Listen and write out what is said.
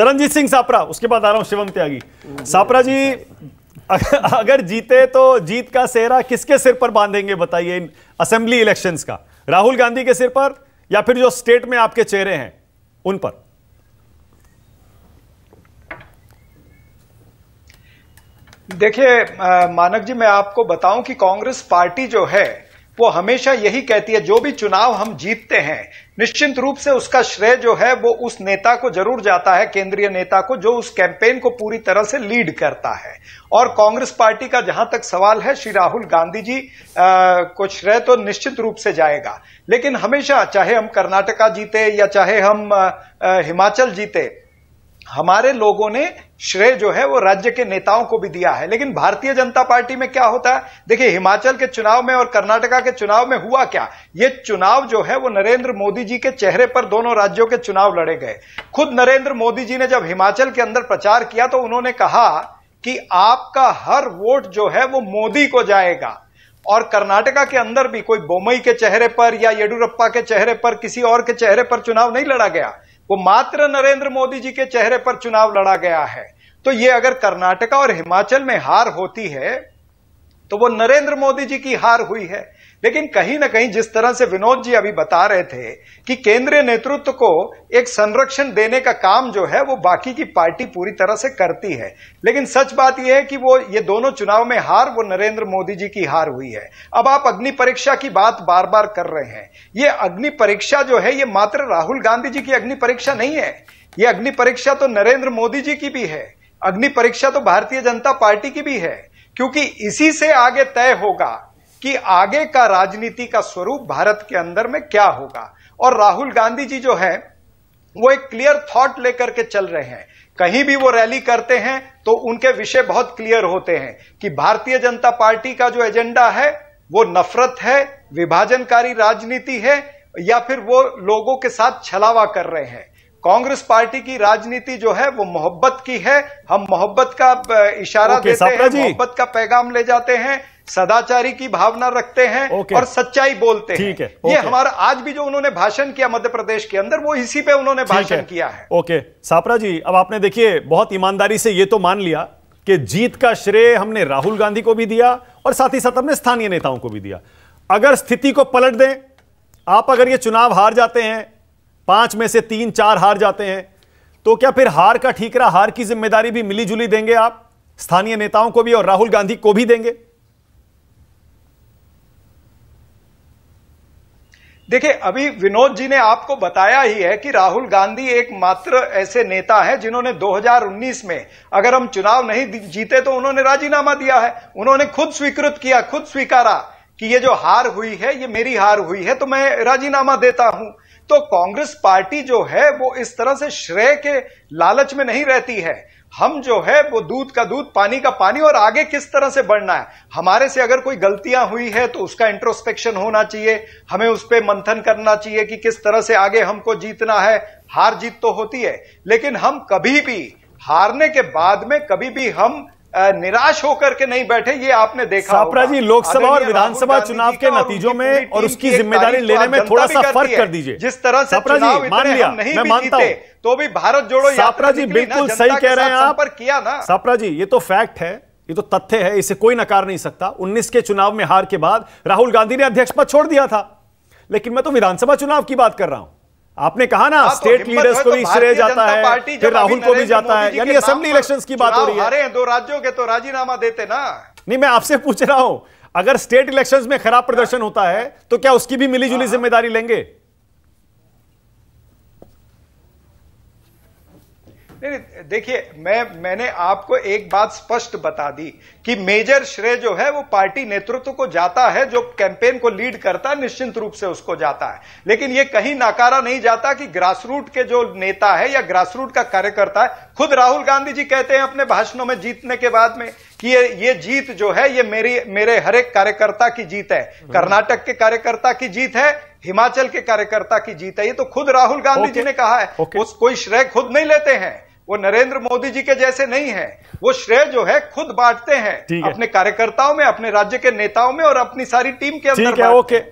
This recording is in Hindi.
चरणजीत सिंह सापरा उसके बाद आ रहा हूं शिवम त्यागी सापरा जी अगर जीते तो जीत का सेहरा किसके सिर पर बांधेंगे बताइए इन असेंबली इलेक्शंस का राहुल गांधी के सिर पर या फिर जो स्टेट में आपके चेहरे हैं उन पर देखिए मानक जी मैं आपको बताऊं कि कांग्रेस पार्टी जो है वो हमेशा यही कहती है जो भी चुनाव हम जीतते हैं निश्चित रूप से उसका श्रेय जो है वो उस नेता को जरूर जाता है केंद्रीय नेता को जो उस कैंपेन को पूरी तरह से लीड करता है और कांग्रेस पार्टी का जहां तक सवाल है श्री राहुल गांधी जी आ, को श्रेय तो निश्चित रूप से जाएगा लेकिन हमेशा चाहे हम कर्नाटका जीते या चाहे हम आ, हिमाचल जीते हमारे लोगों ने श्रेय जो है वो राज्य के नेताओं को भी दिया है लेकिन भारतीय जनता पार्टी में क्या होता है देखिए हिमाचल के चुनाव में और कर्नाटका के चुनाव में हुआ क्या ये चुनाव जो है वो नरेंद्र मोदी जी के चेहरे पर दोनों राज्यों के चुनाव लड़े गए खुद नरेंद्र मोदी जी ने जब हिमाचल के अंदर प्रचार किया तो उन्होंने कहा कि आपका हर वोट जो है वो मोदी को जाएगा और कर्नाटका के अंदर भी कोई बोमई के चेहरे पर या येडुरप्पा के चेहरे पर किसी और के चेहरे पर चुनाव नहीं लड़ा गया वो मात्र नरेंद्र मोदी जी के चेहरे पर चुनाव लड़ा गया है तो ये अगर कर्नाटका और हिमाचल में हार होती है तो वो नरेंद्र मोदी जी की हार हुई है लेकिन कहीं ना कहीं जिस तरह से विनोद जी अभी बता रहे थे कि केंद्रीय नेतृत्व को एक संरक्षण देने का काम जो है वो बाकी की पार्टी पूरी तरह से करती है लेकिन सच बात यह है कि वो ये दोनों चुनाव में हार वो नरेंद्र मोदी जी की हार हुई है अब आप अग्नि परीक्षा की बात बार बार कर रहे हैं ये अग्नि परीक्षा जो है ये मात्र राहुल गांधी जी की अग्नि परीक्षा नहीं है ये अग्नि परीक्षा तो नरेंद्र मोदी जी की भी है अग्नि परीक्षा तो भारतीय जनता पार्टी की भी है क्योंकि इसी से आगे तय होगा कि आगे का राजनीति का स्वरूप भारत के अंदर में क्या होगा और राहुल गांधी जी जो है वो एक क्लियर थॉट लेकर के चल रहे हैं कहीं भी वो रैली करते हैं तो उनके विषय बहुत क्लियर होते हैं कि भारतीय जनता पार्टी का जो एजेंडा है वो नफरत है विभाजनकारी राजनीति है या फिर वो लोगों के साथ छलावा कर रहे हैं कांग्रेस पार्टी की राजनीति जो है वो मोहब्बत की है हम मोहब्बत का इशारा देते हैं मोहब्बत का पैगाम ले जाते हैं सदाचारी की भावना रखते हैं और सच्चाई बोलते हैं है ये हमारा आज भी जो उन्होंने भाषण किया मध्य प्रदेश के अंदर वो इसी पे उन्होंने भाषण किया है ओके सापरा जी अब आपने देखिए बहुत ईमानदारी से ये तो मान लिया कि जीत का श्रेय हमने राहुल गांधी को भी दिया और साथ ही साथ हमने स्थानीय नेताओं को भी दिया अगर स्थिति को पलट दें आप अगर ये चुनाव हार जाते हैं पांच में से तीन चार हार जाते हैं तो क्या फिर हार का ठीकरा हार की जिम्मेदारी भी मिलीजुली देंगे आप स्थानीय नेताओं को भी और राहुल गांधी को भी देंगे देखिए अभी विनोद जी ने आपको बताया ही है कि राहुल गांधी एक मात्र ऐसे नेता हैं जिन्होंने 2019 में अगर हम चुनाव नहीं जीते तो उन्होंने राजीनामा दिया है उन्होंने खुद स्वीकृत किया खुद स्वीकारा कि ये जो हार हुई है ये मेरी हार हुई है तो मैं राजीनामा देता हूं तो कांग्रेस पार्टी जो है वो इस तरह से श्रेय के लालच में नहीं रहती है हम जो है वो दूध का दूध पानी का पानी और आगे किस तरह से बढ़ना है हमारे से अगर कोई गलतियां हुई है तो उसका इंट्रोस्पेक्शन होना चाहिए हमें उस पर मंथन करना चाहिए कि किस तरह से आगे हमको जीतना है हार जीत तो होती है लेकिन हम कभी भी हारने के बाद में कभी भी हम निराश होकर के नहीं बैठे ये आपने देखा सापरा जी लोकसभा और विधानसभा चुनाव के नतीजों में और उसकी जिम्मेदारी लेने में थोड़ा सा फर्क कर दीजिए जिस तरह से चुनाव मान लिया नहीं मैं मानता हूं तो भी भारत जोड़ो सापरा जी बिल्कुल सही कह रहे हैं आप पर किया ना सापरा जी ये तो फैक्ट है ये तो तथ्य है इसे कोई नकार नहीं सकता उन्नीस के चुनाव में हार के बाद राहुल गांधी ने अध्यक्ष पद छोड़ दिया था लेकिन मैं तो विधानसभा चुनाव की बात कर रहा हूं आपने कहा ना स्टेट हाँ, तो लीडर्स को तो भी श्रेय जाता है फिर राहुल को भी जाता है यानी असेंबली इलेक्शंस की बात हो रही है दो राज्यों के तो राजीनामा देते ना नहीं मैं आपसे पूछ रहा हूं अगर स्टेट इलेक्शंस में खराब प्रदर्शन होता है तो क्या उसकी भी मिलीजुली हाँ। जिम्मेदारी लेंगे नहीं देखिए मैं मैंने आपको एक बात स्पष्ट बता दी कि मेजर श्रेय जो है वो पार्टी नेतृत्व को जाता है जो कैंपेन को लीड करता है निश्चित रूप से उसको जाता है लेकिन ये कहीं नाकारा नहीं जाता कि ग्रासरूट के जो नेता है या ग्रासरूट का कार्यकर्ता है खुद राहुल गांधी जी कहते हैं अपने भाषणों में जीतने के बाद में कि ये ये जीत जो है ये मेरी मेरे हर एक कार्यकर्ता की जीत है हम्म। कर्नाटक के कार्यकर्ता की जीत है हिमाचल के कार्यकर्ता की जीत है ये तो खुद राहुल गांधी जी ने कहा है उस कोई श्रेय खुद नहीं लेते हैं वो नरेंद्र मोदी जी के जैसे नहीं है वो श्रेय जो है खुद बांटते हैं अपने कार्यकर्ताओं में अपने राज्य के नेताओं में और अपनी सारी टीम के अंदर ठीक है ओके